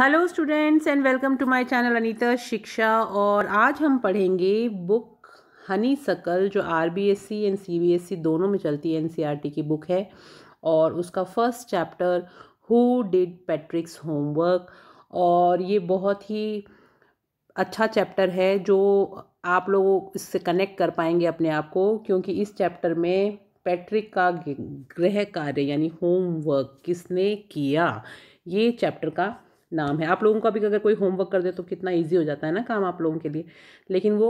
Hello students and welcome to my channel Anita Shiksha और आज हम पढ़ेंगे बुक हनी सकल जो आरबीएससी एंड सीबीएसई दोनों में चलती है एनसीईआरटी e की बुक है और उसका first chapter who did Patrick's homework और ये बहुत ही अच्छा चैप्टर है जो आप लोग इससे कनेक्ट कर पाएंगे अपने आप को क्योंकि इस चैप्टर में पैट्रिक का गृह कार्य यानी होमवर्क किसने किया ये चैप्टर का नाम है आप लोगों का भी अगर कोई होमवर्क कर दे तो कितना ईजी हो जाता है ना काम आप लोगों के लिए लेकिन वो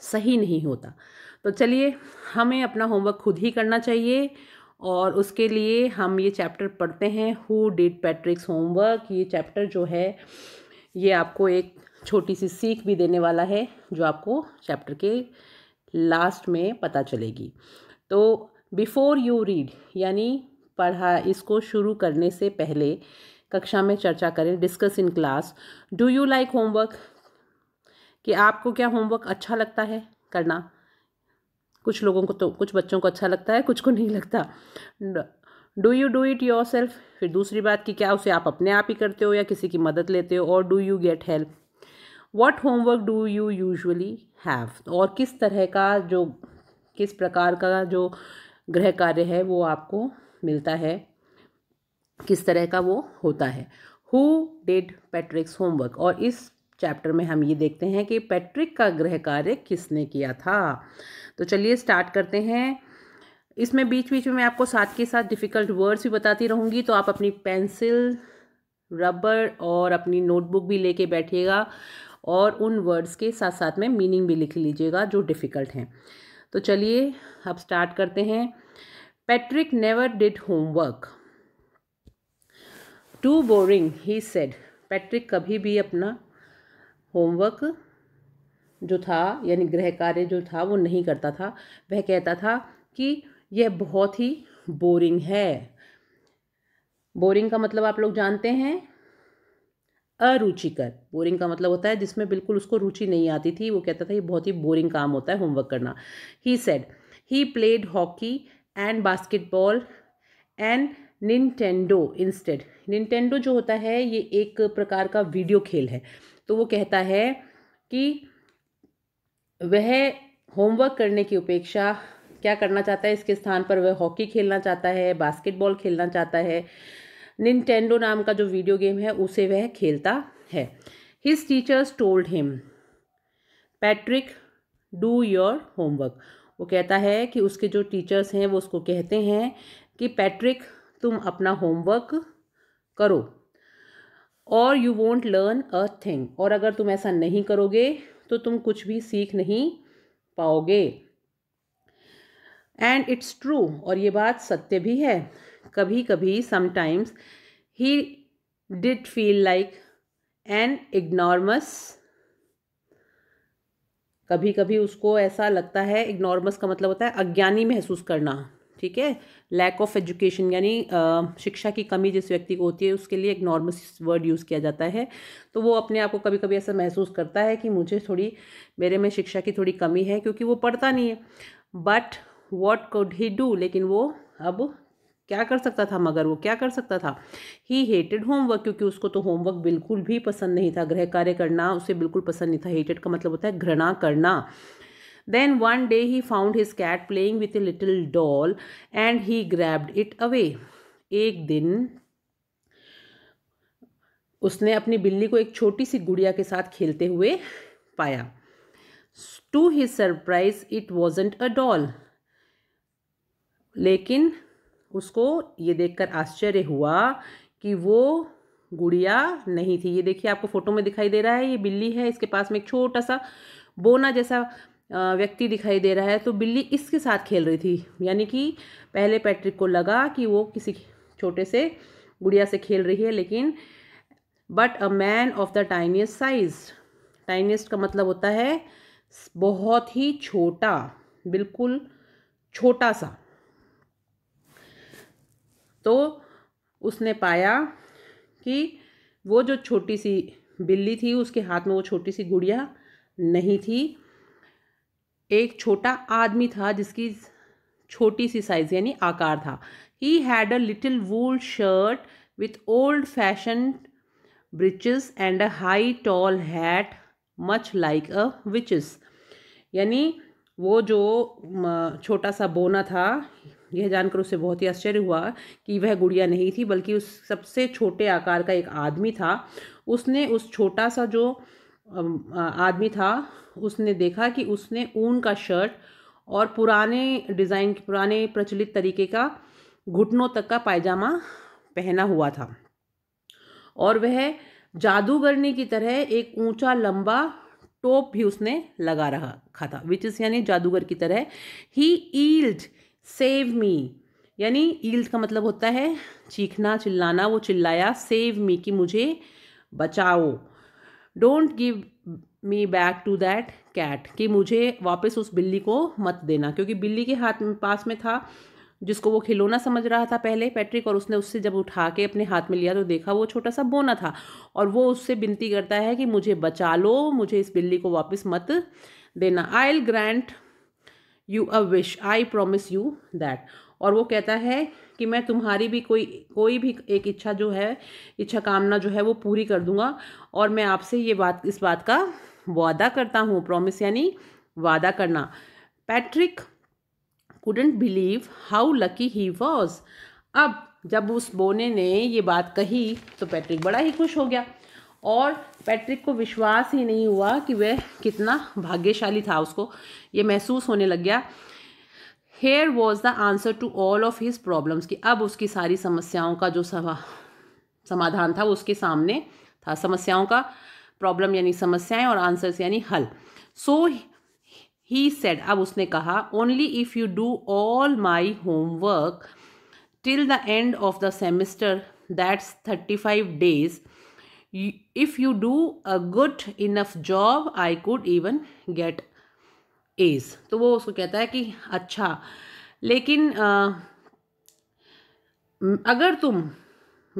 सही नहीं होता तो चलिए हमें अपना होमवर्क खुद ही करना चाहिए और उसके लिए हम ये चैप्टर पढ़ते हैं हु डिड पैट्रिक्स होमवर्क ये चैप्टर जो है ये आपको एक छोटी सी सीख भी देने वाला है जो आपको चैप्टर के लास्ट में पता चलेगी तो बिफ़ोर यू रीड यानी पढ़ा इसको शुरू करने से पहले कक्षा में चर्चा करें discuss in class do you like homework कि आपको क्या होमवर्क अच्छा लगता है करना कुछ लोगों को तो कुछ बच्चों को अच्छा लगता है कुछ को नहीं लगता do you do it yourself फिर दूसरी बात कि क्या उसे आप अपने आप ही करते हो या किसी की मदद लेते हो और do you get help what homework do you usually have और किस तरह का जो किस प्रकार का जो गृह कार्य है वो आपको मिलता है किस तरह का वो होता है हु डिड पैट्रिक्स होमवर्क और इस चैप्टर में हम ये देखते हैं कि पैट्रिक का गृह कार्य किसने किया था तो चलिए स्टार्ट करते हैं इसमें बीच बीच में मैं आपको साथ के साथ डिफ़िकल्ट वर्ड्स भी बताती रहूँगी तो आप अपनी पेंसिल रबर और अपनी नोटबुक भी लेके बैठिएगा और उन वर्ड्स के साथ साथ में मीनिंग भी लिख लीजिएगा जो डिफ़िकल्ट हैं तो चलिए अब स्टार्ट करते हैं Patrick never did homework too boring he said Patrick कभी भी अपना होमवर्क जो था यानी गृह कार्य जो था वो नहीं करता था वह कहता था कि यह बहुत ही बोरिंग है बोरिंग का मतलब आप लोग जानते हैं अरुचिकर बोरिंग का मतलब होता है जिसमें बिल्कुल उसको रुचि नहीं आती थी वो कहता था ये बहुत ही बोरिंग काम होता है होमवर्क करना he said he played hockey and basketball and Nintendo instead Nintendo जो होता है ये एक प्रकार का वीडियो खेल है तो वो कहता है कि वह होमवर्क करने की उपेक्षा क्या करना चाहता है इसके स्थान पर वह हॉकी खेलना चाहता है बास्केटबॉल खेलना चाहता है निन्टेंडो नाम का जो वीडियो गेम है उसे वह खेलता है his teachers told him Patrick do your homework वो कहता है कि उसके जो टीचर्स हैं वो उसको कहते हैं कि पैट्रिक तुम अपना होमवर्क करो और you won't learn a thing और अगर तुम ऐसा नहीं करोगे तो तुम कुछ भी सीख नहीं पाओगे एंड इट्स ट्रू और ये बात सत्य भी है कभी कभी sometimes he did feel like an ignoramus कभी कभी उसको ऐसा लगता है इग्नॉर्मस का मतलब होता है अज्ञानी महसूस करना ठीक है लैक ऑफ एजुकेशन यानी शिक्षा की कमी जिस व्यक्ति को होती है उसके लिए एक नॉर्मल वर्ड यूज़ किया जाता है तो वो अपने आप को कभी कभी ऐसा महसूस करता है कि मुझे थोड़ी मेरे में शिक्षा की थोड़ी कमी है क्योंकि वो पढ़ता नहीं है but what could he do लेकिन वो अब क्या कर सकता था मगर वो क्या कर सकता था ही हेटेड होमवर्क क्योंकि उसको तो होमवर्क बिल्कुल भी पसंद नहीं था गृह कार्य करना उसे बिल्कुल पसंद नहीं था हेटेड का मतलब होता है घृणा करना Then one day he found his cat playing with a little doll and he grabbed it away. ek din usne apni billi ko ek choti si gudiya ke sath khelte hue paya to his surprise it wasn't a doll lekin usko ye dekhkar aashcharya hua ki wo गुड़िया नहीं थी ये देखिए आपको photo में दिखाई दे रहा है ये बिल्ली है इसके पास में एक छोटा सा बोना जैसा व्यक्ति दिखाई दे रहा है तो बिल्ली इसके साथ खेल रही थी यानी कि पहले पैट्रिक को लगा कि वो किसी छोटे से गुड़िया से खेल रही है लेकिन but a man of the tiniest size tiniest का मतलब होता है बहुत ही छोटा बिल्कुल छोटा सा तो उसने पाया कि वो जो छोटी सी बिल्ली थी उसके हाथ में वो छोटी सी गुड़िया नहीं थी एक छोटा आदमी था जिसकी छोटी सी साइज यानी आकार था he had a little wool shirt with old fashion breeches and a high tall hat much like a witch's यानी वो जो छोटा सा बोना था यह जानकर उसे बहुत ही आश्चर्य हुआ कि वह गुड़िया नहीं थी बल्कि उस सबसे छोटे आकार का एक आदमी था उसने उस छोटा सा जो आदमी था उसने देखा कि उसने ऊन का शर्ट और पुराने डिज़ाइन पुराने प्रचलित तरीके का घुटनों तक का पायजामा पहना हुआ था और वह जादूगरनी की तरह एक ऊंचा लंबा टोप भी उसने लगा रखा था विच इज़ यानी जादूगर की तरह ही ईल्ड सेव मी यानी ईल्ड का मतलब होता है चीखना चिल्लाना वो चिल्लाया सेव मी कि मुझे बचाओ don't give me back to that cat कि मुझे वापस उस बिल्ली को मत देना क्योंकि बिल्ली के हाथ में पास में था जिसको वो खिलौना समझ रहा था पहले पैट्रिक और उसने उससे जब उठा के अपने हाथ में लिया तो देखा वो छोटा सा बोना था और वो उससे विनती करता है कि मुझे बचा लो मुझे इस बिल्ली को वापस मत देना I'll grant you a wish I promise you that और वो कहता है कि मैं तुम्हारी भी कोई कोई भी एक इच्छा जो है इच्छा कामना जो है वो पूरी कर दूंगा और मैं आपसे ये बात इस बात का वादा करता हूँ प्रॉमिस यानी वादा करना Patrick couldn't believe how lucky he was अब जब उस बोने ने ये बात कही तो पैट्रिक बड़ा ही खुश हो गया और पैट्रिक को विश्वास ही नहीं हुआ कि वह कितना भाग्यशाली था उसको ये महसूस होने लग गया here was the answer to all of his problems कि अब उसकी सारी समस्याओं का जो समाधान था वो उसके सामने था समस्याओं का प्रॉब्लम यानी समस्याएं और आंसर्स यानी हल सो ही सेड अब उसने कहा only if you do all my homework till the end of the semester that's thirty five days if you do a good enough job I could even get A's तो वो उसको कहता है कि अच्छा लेकिन आ, अगर तुम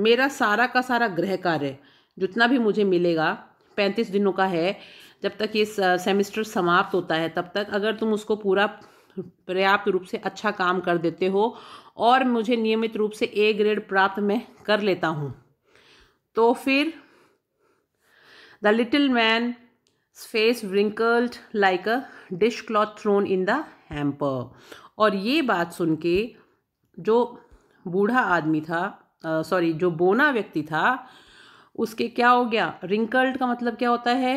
मेरा सारा का सारा गृह कार्य जितना भी मुझे मिलेगा पैंतीस दिनों का है जब तक ये सेमेस्टर समाप्त होता है तब तक अगर तुम उसको पूरा पर्याप्त रूप से अच्छा काम कर देते हो और मुझे नियमित रूप से ए ग्रेड प्राप्त मैं कर लेता हूँ तो फिर the little man face wrinkled like a dishcloth thrown in the hamper और ये बात सुन के जो बूढ़ा आदमी था सॉरी जो बोना व्यक्ति था उसके क्या हो गया रिंकल्ड का मतलब क्या होता है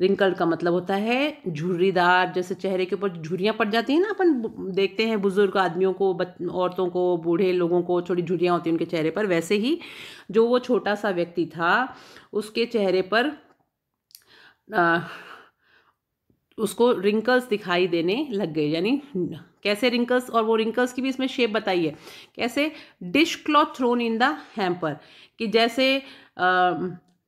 रिंकल्ड का मतलब होता है झुर्रीदार जैसे चेहरे के ऊपर झुरियाँ पड़ जाती हैं ना अपन देखते हैं बुजुर्ग आदमियों को औरतों को बूढ़े लोगों को छोटी झुरियाँ होती हैं उनके चेहरे पर वैसे ही जो वो छोटा सा व्यक्ति था उसके चेहरे पर आ, उसको रिंकल्स दिखाई देने लग गए यानी कैसे रिंकल्स और वो रिंकल्स की भी इसमें शेप बताइए कैसे dishcloth thrown in the hamper कि जैसे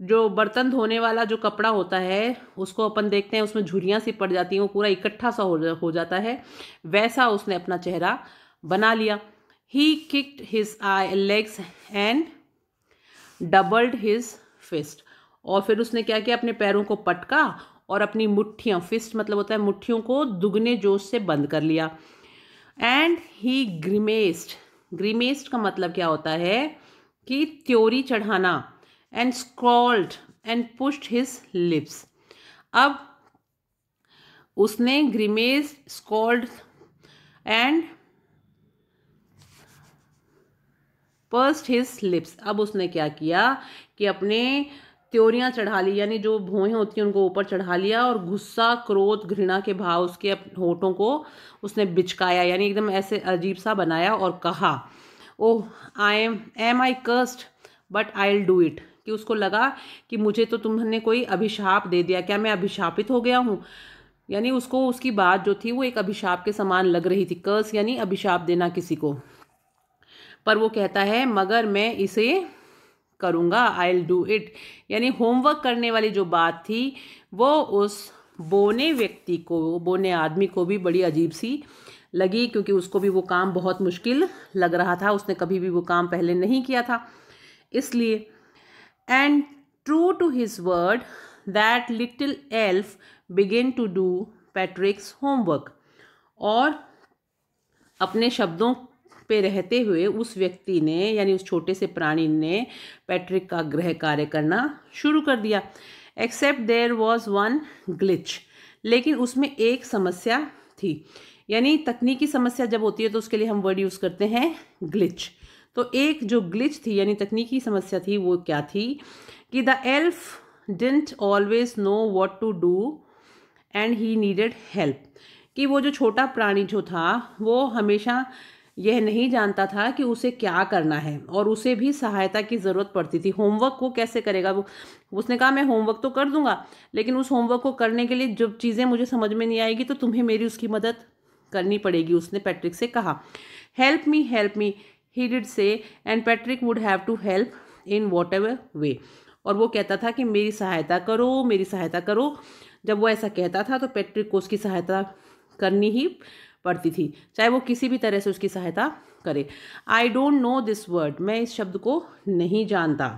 जो बर्तन धोने वाला जो कपड़ा होता है उसको अपन देखते हैं उसमें झुरियाँ सी पड़ जाती हैं वो पूरा इकट्ठा सा हो, हो जाता है वैसा उसने अपना चेहरा बना लिया he kicked his eye legs and doubled his fist और फिर उसने क्या किया अपने पैरों को पटका और अपनी मुट्ठियाँ फिस्ट मतलब होता है मुट्ठियों को दुगने जोश से बंद कर लिया एंड ही ग्रीमेस्ट ग्रीमेस्ट का मतलब क्या होता है कि त्योरी चढ़ाना and scowled and pushed his lips अब उसने grimace scowled and pursed his lips अब उसने क्या किया कि अपने त्योरियाँ चढ़ा ली यानी जो भोएँ होती हैं उनको ऊपर चढ़ा लिया और गुस्सा क्रोध घृणा के भाव उसके होठों को उसने बिचकाया यानी एकदम ऐसे अजीब सा बनाया और कहा oh I am am I cursed but I will do it कि उसको लगा कि मुझे तो तुमने कोई अभिशाप दे दिया क्या मैं अभिशापित हो गया हूँ यानी उसको उसकी बात जो थी वो एक अभिशाप के समान लग रही थी कर्स यानी अभिशाप देना किसी को पर वो कहता है मगर मैं इसे करूँगा आई एल डू इट यानी होमवर्क करने वाली जो बात थी वो उस बोने व्यक्ति को बोने आदमी को भी बड़ी अजीब सी लगी क्योंकि उसको भी वो काम बहुत मुश्किल लग रहा था उसने कभी भी वो काम पहले नहीं किया था इसलिए and true to his word that little elf began to do Patrick's homework और अपने शब्दों पे रहते हुए उस व्यक्ति ने यानी उस छोटे से प्राणी ने पैट्रिक का ग्रह कार्य करना शुरू कर दिया except there was one glitch लेकिन उसमें एक समस्या थी यानी तकनीकी समस्या जब होती है तो उसके लिए हम वर्ड यूज़ करते हैं ग्लिच तो एक जो ग्लिच थी यानी तकनीकी समस्या थी वो क्या थी कि the elf didn't always know what to do and he needed help कि वो जो छोटा प्राणी जो था वो हमेशा यह नहीं जानता था कि उसे क्या करना है और उसे भी सहायता की ज़रूरत पड़ती थी होमवर्क को कैसे करेगा वो उसने कहा मैं होमवर्क तो कर दूंगा लेकिन उस होमवर्क को करने के लिए जब चीज़ें मुझे समझ में नहीं आएगी तो तुम्हें मेरी उसकी मदद करनी पड़ेगी उसने पैट्रिक से कहा help me help me he did say and Patrick would have to help in whatever way और वो कहता था कि मेरी सहायता करो मेरी सहायता करो जब वो ऐसा कहता था तो पैट्रिक को उसकी सहायता करनी ही पड़ती थी चाहे वो किसी भी तरह से उसकी सहायता करे I don't know this word मैं इस शब्द को नहीं जानता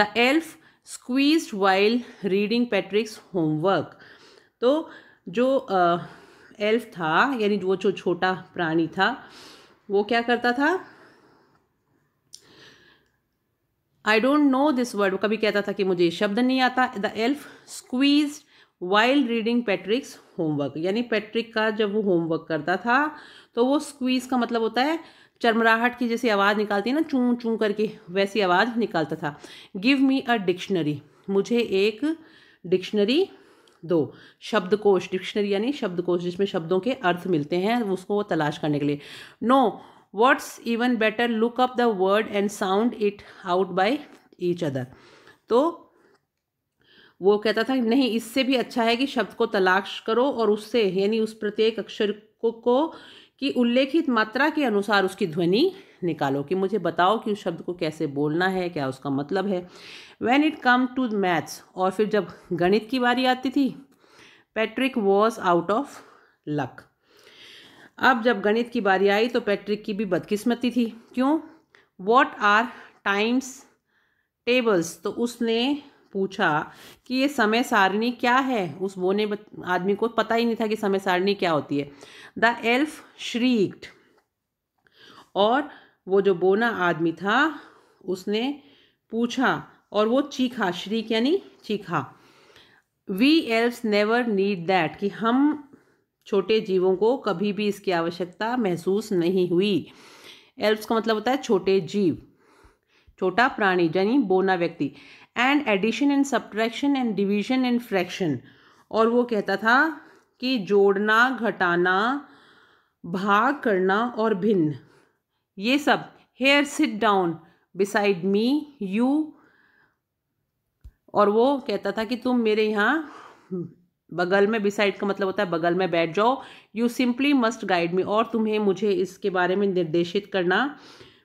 the elf squeaks while reading Patrick's homework तो जो आ, एल्फ था यानी वो जो छोटा प्राणी था वो क्या करता था I don't know this word वो कभी कहता था कि मुझे शब्द नहीं आता the elf squeaks while reading Patrick's homework यानी पैट्रिक का जब वो होमवर्क करता था तो वो स्क्वीज का मतलब होता है चरमराहट की जैसी आवाज़ निकालती है ना चूं चूं करके वैसी आवाज़ निकालता था गिव मी अ डिक्शनरी मुझे एक डिक्शनरी दो शब्दकोश डिक्शनरी यानी शब्दकोश जिसमें शब्दों के अर्थ मिलते हैं उसको वो तलाश करने के लिए no what's even better look up the word and sound it out by each other तो वो कहता था नहीं इससे भी अच्छा है कि शब्द को तलाश करो और उससे यानी उस प्रत्येक अक्षर को, को कि उल्लेखित मात्रा के अनुसार उसकी ध्वनि निकालो कि मुझे बताओ कि उस शब्द को कैसे बोलना है क्या उसका मतलब है when it came to maths और फिर जब गणित की बारी आती थी Patrick was out of luck अब जब गणित की बारी आई तो पैट्रिक की भी बदकिस्मती थी क्यों वॉट आर टाइम्स टेबल्स तो उसने पूछा कि ये समय सारणी क्या है उस बोने आदमी को पता ही नहीं था कि समय सारणी क्या होती है द एल्फ श्रीक्ड और वो जो बोना आदमी था उसने पूछा और वो चीखा श्रीक यानी चीखा we elves never need that कि हम छोटे जीवों को कभी भी इसकी आवश्यकता महसूस नहीं हुई एल्फ्स का मतलब होता है छोटे जीव छोटा प्राणी यानी बोना व्यक्ति and addition and subtraction and division and fraction और वो कहता था कि जोड़ना घटाना भाग करना और भिन्न ये सब here sit down beside me you और वो कहता था कि तुम मेरे यहाँ बगल में बिसाइड का मतलब होता है बगल में बैठ जाओ you simply must guide me और तुम्हें मुझे इसके बारे में निर्देशित करना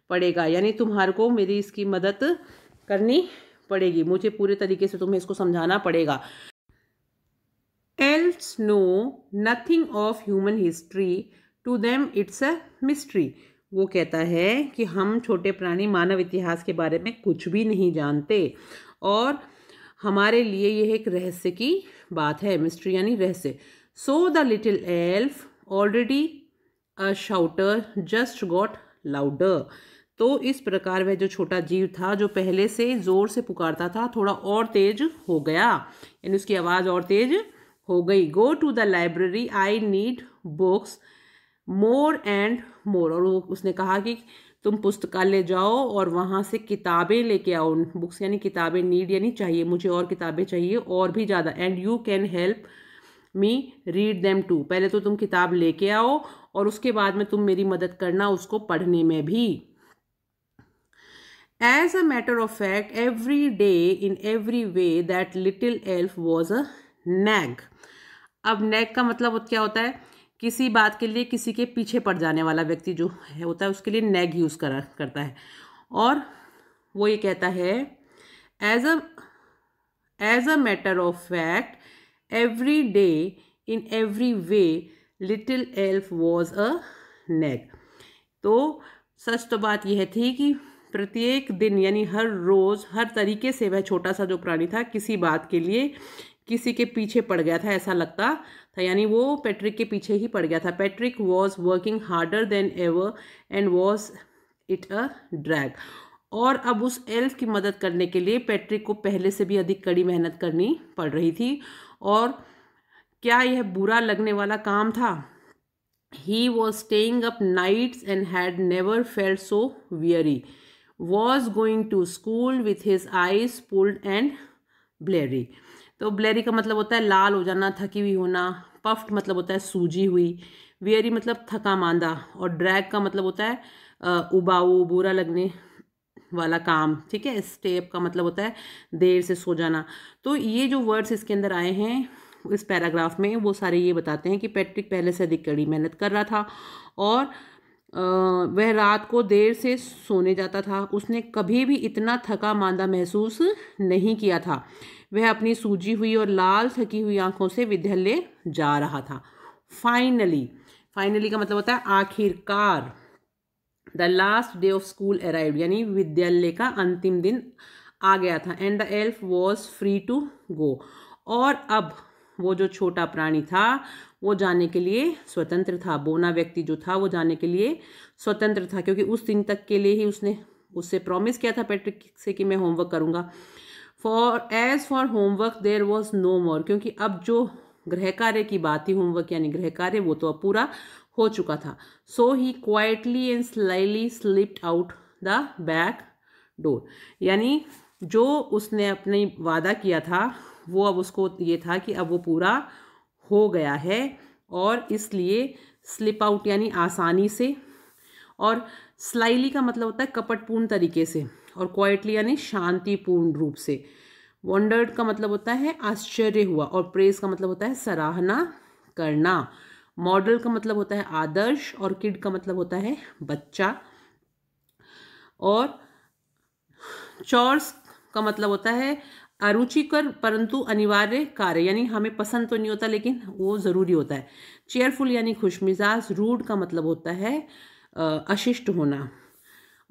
पड़ेगा यानी तुम्हारे को मेरी इसकी मदद करनी पड़ेगी मुझे पूरे तरीके से तुम्हें इसको समझाना पड़ेगा elves know nothing of human history to them it's a mystery वो कहता है कि हम छोटे प्राणी मानव इतिहास के बारे में कुछ भी नहीं जानते और हमारे लिए यह एक रहस्य की बात है मिस्ट्री यानी रहस्य so the little elf already a shouter just got louder तो इस प्रकार वह जो छोटा जीव था जो पहले से ज़ोर से पुकारता था थोड़ा और तेज हो गया यानी उसकी आवाज़ और तेज हो गई go to the library I need books more and more और उसने कहा कि तुम पुस्तकालय जाओ और वहाँ से किताबें लेके आओ बुक्स यानी किताबें नीड यानी चाहिए मुझे और किताबें चाहिए और भी ज़्यादा and you can help me read them too पहले तो तुम किताब लेके आओ और उसके बाद में तुम मेरी मदद करना उसको पढ़ने में भी As a matter of fact, every day in every way that little elf was a nag. अब नैग का मतलब क्या होता है किसी बात के लिए किसी के पीछे पड़ जाने वाला व्यक्ति जो है होता है उसके लिए नैग यूज़ करा करता है और वो ये कहता है as a as a matter of fact every day in every way little elf was a nag तो सच तो बात यह थी कि प्रत्येक दिन यानी हर रोज़ हर तरीके से वह छोटा सा जो प्राणी था किसी बात के लिए किसी के पीछे पड़ गया था ऐसा लगता था यानी वो पैट्रिक के पीछे ही पड़ गया था Patrick was working harder than ever and was it a drag और अब उस एल्फ की मदद करने के लिए पैट्रिक को पहले से भी अधिक कड़ी मेहनत करनी पड़ रही थी और क्या यह बुरा लगने वाला काम था he was staying up nights and had never felt so weary was going to school with his eyes pulled and bleary तो ब्लेरी का मतलब होता है लाल हो जाना थकी हुई होना पफ्ड मतलब होता है सूजी हुई वेरी मतलब थका मांदा और ड्रैग का मतलब होता है उबाऊ बुरा लगने वाला काम ठीक है स्टेप का मतलब होता है देर से सो जाना तो ये जो वर्ड्स इसके अंदर आए हैं इस पैराग्राफ में वो सारे ये बताते हैं कि पैट्रिक पहले से अधिक कड़ी मेहनत कर रहा था और वह रात को देर से सोने जाता था उसने कभी भी इतना थका मांदा महसूस नहीं किया था वह अपनी सूजी हुई और लाल थकी हुई आंखों से विद्यालय जा रहा था फाइनली फाइनली का मतलब होता है आखिरकार the last day of school arrive यानी विद्यालय का अंतिम दिन आ गया था and the elf was free to go और अब वो जो छोटा प्राणी था वो जाने के लिए स्वतंत्र था बोना व्यक्ति जो था वो जाने के लिए स्वतंत्र था क्योंकि उस दिन तक के लिए ही उसने उससे प्रॉमिस किया था पैट्रिक से कि मैं होमवर्क करूँगा for as for homework there was no more क्योंकि अब जो गृह कार्य की बात थी होमवर्क यानी गृह कार्य वो तो अब पूरा हो चुका था so he quietly and slyly slipped out the back door यानी जो उसने अपने वादा किया था वो अब उसको ये था कि अब वो पूरा हो गया है और इसलिए स्लिप आउट यानी आसानी से और स्लाइली का मतलब होता है कपटपूर्ण तरीके से और क्वाइटली यानी शांतिपूर्ण रूप से वंडर्ड का मतलब होता है आश्चर्य हुआ और प्रेस का मतलब होता है सराहना करना मॉडल का मतलब होता है आदर्श और किड का मतलब होता है बच्चा और चॉर्स का मतलब होता है अरुचिकर परंतु अनिवार्य कार्य यानी हमें पसंद तो नहीं होता लेकिन वो ज़रूरी होता है चेयरफुल यानी खुश मिजाज रूड का मतलब होता है अशिष्ट होना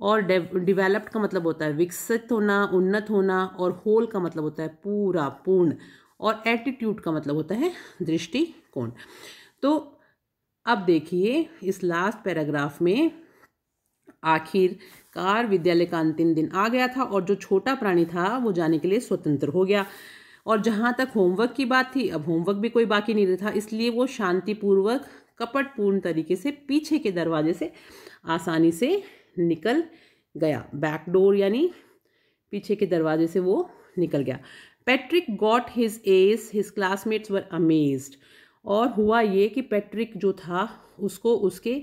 और डेवलप्ड का मतलब होता है विकसित होना उन्नत होना और होल का मतलब होता है पूरा पूर्ण और एटीट्यूड का मतलब होता है दृष्टिकोण तो अब देखिए इस लास्ट पैराग्राफ में आखिर कार विद्यालय का अंतिम दिन आ गया था और जो छोटा प्राणी था वो जाने के लिए स्वतंत्र हो गया और जहाँ तक होमवर्क की बात थी अब होमवर्क भी कोई बाकी नहीं था इसलिए वो शांतिपूर्वक कपटपूर्ण तरीके से पीछे के दरवाजे से आसानी से निकल गया बैक डोर यानी पीछे के दरवाजे से वो निकल गया Patrick got his A's his classmates were amazed और हुआ ये कि पैट्रिक जो था उसको उसके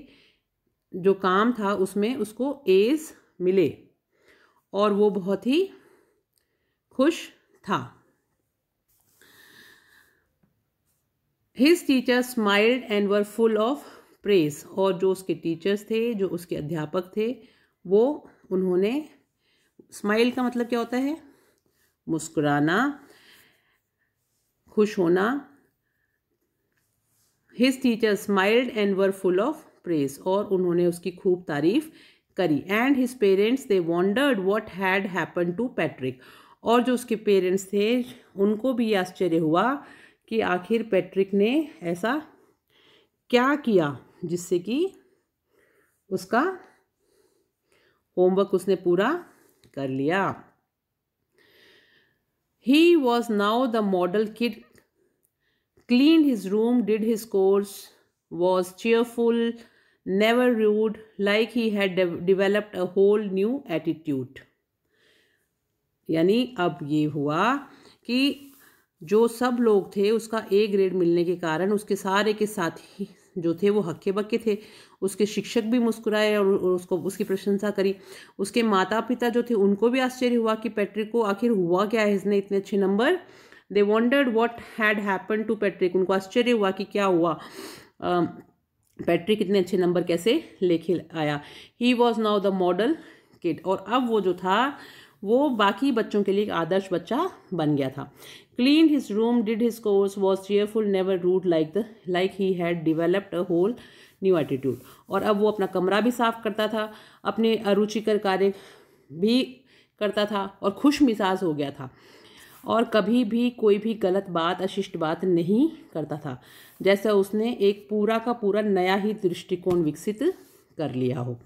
जो काम था उसमें उसको एज मिले और वो बहुत ही खुश था his teacher smiled and were full of praise और जो उसके टीचर्स थे जो उसके अध्यापक थे वो उन्होंने स्माइल का मतलब क्या होता है मुस्कुराना खुश होना his teacher smiled and were full of praise और उन्होंने उसकी खूब तारीफ करी and his parents they wondered what had happen to Patrick और जो उसके पेरेंट्स थे उनको भी आश्चर्य हुआ कि आखिर पैट्रिक ने ऐसा क्या किया जिससे कि उसका होमवर्क उसने पूरा कर लिया he was now the model kid clean his room did his chores was cheerful never rude, like he had de developed a whole new attitude. यानी अब ये हुआ कि जो सब लोग थे उसका ए ग्रेड मिलने के कारण उसके सारे के साथी जो थे वो हक्के बक्के थे उसके शिक्षक भी मुस्कुराए और उसको उसकी प्रशंसा करी उसके माता पिता जो थे उनको भी आश्चर्य हुआ कि पैट्रिक को आखिर हुआ क्या है इसने इतने अच्छे number they wondered what had happen to Patrick उनको आश्चर्य हुआ कि क्या हुआ uh, पैट्रिक कितने अच्छे नंबर कैसे लेके आया he was now the model kid और अब वो जो था वो बाकी बच्चों के लिए एक आदर्श बच्चा बन गया था clean his room did his chores was cheerful never rude like the like he had developed a whole new attitude और अब वो अपना कमरा भी साफ करता था अपने अरुचिकर कार्य भी करता था और खुश मिजाज हो गया था और कभी भी कोई भी गलत बात अशिष्ट बात नहीं करता था जैसा उसने एक पूरा का पूरा नया ही दृष्टिकोण विकसित कर लिया हो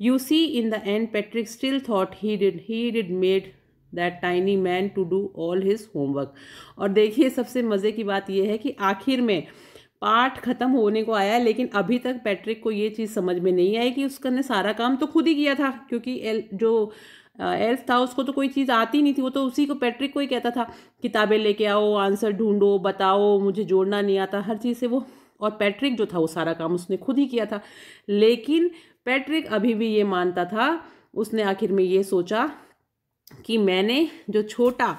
you see in the end Patrick still thought he did he did made that tiny man to do all his homework और देखिए सबसे मज़े की बात यह है कि आखिर में पाठ खत्म होने को आया लेकिन अभी तक पैट्रिक को ये चीज़ समझ में नहीं आई कि उसने सारा काम तो खुद ही किया था क्योंकि जो एल्फ हाँ, था उसको तो कोई चीज़ आती नहीं थी वो तो उसी को पैट्रिक को ही कहता था किताबें लेके आओ आंसर ढूंढो बताओ मुझे जोड़ना नहीं आता हर चीज़ से वो और पैट्रिक जो था वो सारा काम उसने खुद ही किया था लेकिन पैट्रिक अभी भी ये मानता था उसने आखिर में ये सोचा कि मैंने जो छोटा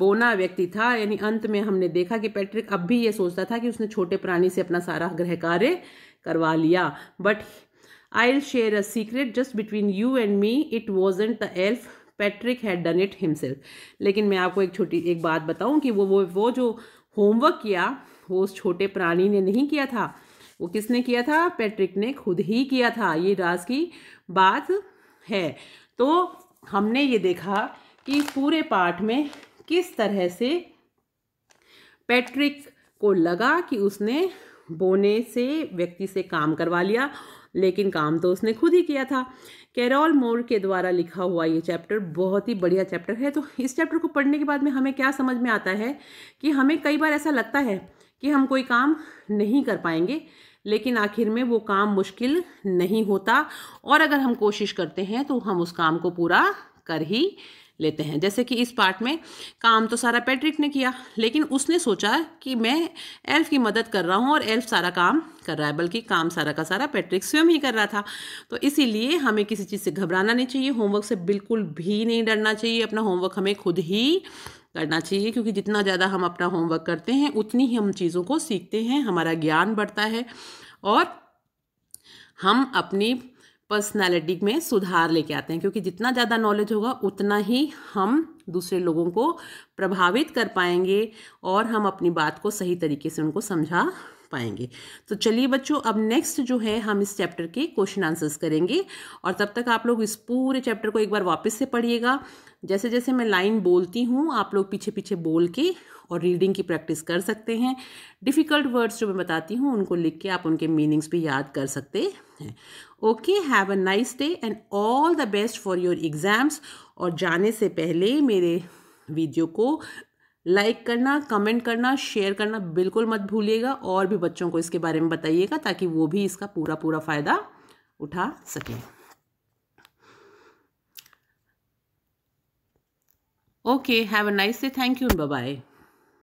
बोना व्यक्ति था यानी अंत में हमने देखा कि पैट्रिक अब भी ये सोचता था कि उसने छोटे प्राणी से अपना सारा गृह कार्य करवा लिया but I'll share a secret just between you and me. It wasn't the elf. Patrick had done it himself. लेकिन मैं आपको एक छोटी एक बात बताऊँ कि वो वो वो जो होमवर्क किया वो उस छोटे प्राणी ने नहीं किया था वो किसने किया था पैट्रिक ने खुद ही किया था ये राज की बात है तो हमने ये देखा कि पूरे पाठ में किस तरह से पैट्रिक को लगा कि उसने बोने से व्यक्ति से काम करवा लिया लेकिन काम तो उसने खुद ही किया था कैरोल मोर के द्वारा लिखा हुआ ये चैप्टर बहुत ही बढ़िया चैप्टर है तो इस चैप्टर को पढ़ने के बाद में हमें क्या समझ में आता है कि हमें कई बार ऐसा लगता है कि हम कोई काम नहीं कर पाएंगे लेकिन आखिर में वो काम मुश्किल नहीं होता और अगर हम कोशिश करते हैं तो हम उस काम को पूरा कर ही लेते हैं जैसे कि इस पार्ट में काम तो सारा पैट्रिक ने किया लेकिन उसने सोचा कि मैं एल्फ की मदद कर रहा हूँ और एल्फ सारा काम कर रहा है बल्कि काम सारा का सारा पैट्रिक स्वयं ही कर रहा था तो इसीलिए हमें किसी चीज़ से घबराना नहीं चाहिए होमवर्क से बिल्कुल भी नहीं डरना चाहिए अपना होमवर्क हमें खुद ही करना चाहिए क्योंकि जितना ज़्यादा हम अपना होमवर्क करते हैं उतनी ही हम चीज़ों को सीखते हैं हमारा ज्ञान बढ़ता है और हम अपनी पर्सनालिटी में सुधार लेके आते हैं क्योंकि जितना ज़्यादा नॉलेज होगा उतना ही हम दूसरे लोगों को प्रभावित कर पाएंगे और हम अपनी बात को सही तरीके से उनको समझा पाएंगे तो चलिए बच्चों अब नेक्स्ट जो है हम इस चैप्टर के क्वेश्चन आंसर्स करेंगे और तब तक आप लोग इस पूरे चैप्टर को एक बार वापस से पढ़िएगा जैसे जैसे मैं लाइन बोलती हूँ आप लोग पीछे पीछे बोल के और रीडिंग की प्रैक्टिस कर सकते हैं डिफ़िकल्ट वर्ड्स जो मैं बताती हूँ उनको लिख के आप उनके मीनिंग्स भी याद कर सकते हैं okay have a nice day and all the best for your exams और जाने से पहले मेरे वीडियो को लाइक करना कमेंट करना शेयर करना बिल्कुल मत भूलिएगा और भी बच्चों को इसके बारे में बताइएगा ताकि वो भी इसका पूरा पूरा फ़ायदा उठा सकें okay have a nice day thank you bye